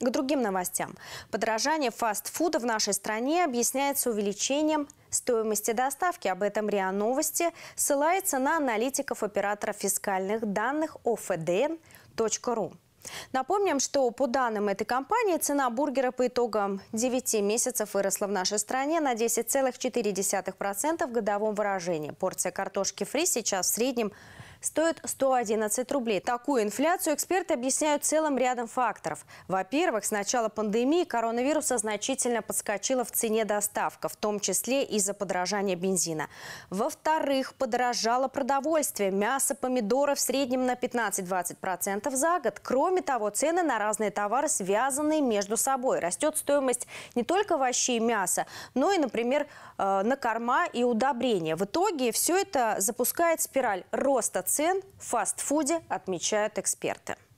К другим новостям. Подорожание фастфуда в нашей стране объясняется увеличением стоимости доставки. Об этом РИА Новости ссылается на аналитиков оператора фискальных данных ofdn.ru. Напомним, что по данным этой компании цена бургера по итогам 9 месяцев выросла в нашей стране на 10,4% в годовом выражении. Порция картошки фри сейчас в среднем стоит 111 рублей. Такую инфляцию эксперты объясняют целым рядом факторов. Во-первых, с начала пандемии коронавируса значительно подскочила в цене доставка, в том числе из-за подорожания бензина. Во-вторых, подорожало продовольствие. Мясо, помидоры в среднем на 15-20% за год. Кроме того, цены на разные товары связаны между собой. Растет стоимость не только овощей и мяса, но и, например, э, на корма и удобрения. В итоге все это запускает спираль роста цен цен в фастфуде, отмечают эксперты.